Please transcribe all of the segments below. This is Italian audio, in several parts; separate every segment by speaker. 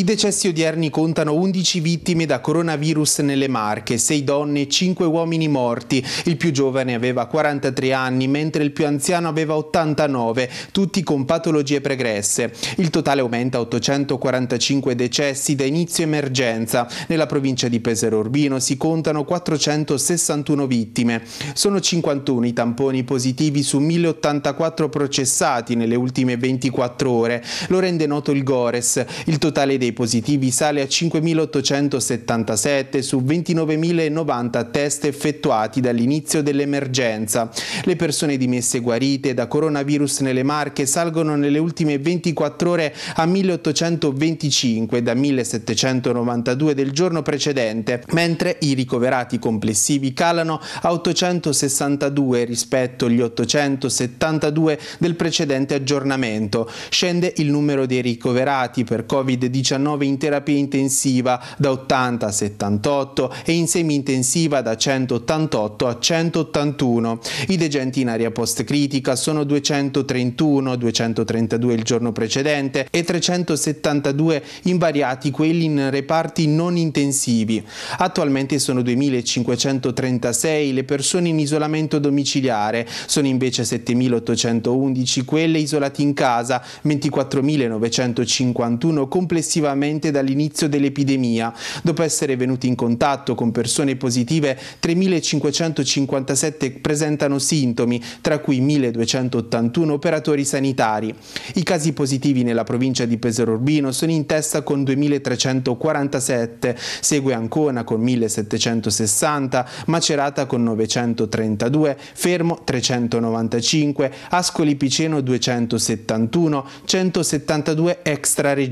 Speaker 1: I decessi odierni contano 11 vittime da coronavirus nelle Marche, 6 donne e 5 uomini morti. Il più giovane aveva 43 anni, mentre il più anziano aveva 89, tutti con patologie pregresse. Il totale aumenta a 845 decessi da inizio emergenza. Nella provincia di Pesero Urbino si contano 461 vittime. Sono 51 i tamponi positivi su 1084 processati nelle ultime 24 ore. Lo rende noto il Gores. Il totale dei dei positivi sale a 5.877 su 29.090 test effettuati dall'inizio dell'emergenza. Le persone dimesse guarite da coronavirus nelle Marche salgono nelle ultime 24 ore a 1.825 da 1.792 del giorno precedente, mentre i ricoverati complessivi calano a 862 rispetto agli 872 del precedente aggiornamento. Scende il numero dei ricoverati per Covid-19 in terapia intensiva da 80 a 78 e in semi-intensiva da 188 a 181. I degenti in aria post-critica sono 231, 232 il giorno precedente e 372 invariati quelli in reparti non intensivi. Attualmente sono 2536 le persone in isolamento domiciliare, sono invece 7811 quelle isolate in casa, 24.951 complessivamente successivamente dall'inizio dell'epidemia, dopo essere venuti in contatto con persone positive 3557 presentano sintomi, tra cui 1281 operatori sanitari. I casi positivi nella provincia di Pesaro Urbino sono in testa con 2347, segue Ancona con 1760, Macerata con 932, Fermo 395, Ascoli Piceno 271, 172 extra regione.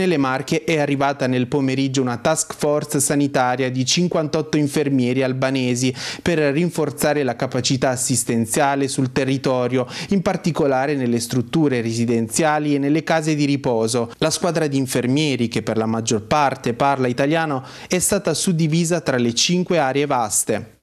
Speaker 1: Nelle Marche è arrivata nel pomeriggio una task force sanitaria di 58 infermieri albanesi per rinforzare la capacità assistenziale sul territorio, in particolare nelle strutture residenziali e nelle case di riposo. La squadra di infermieri, che per la maggior parte parla italiano, è stata suddivisa tra le cinque aree vaste.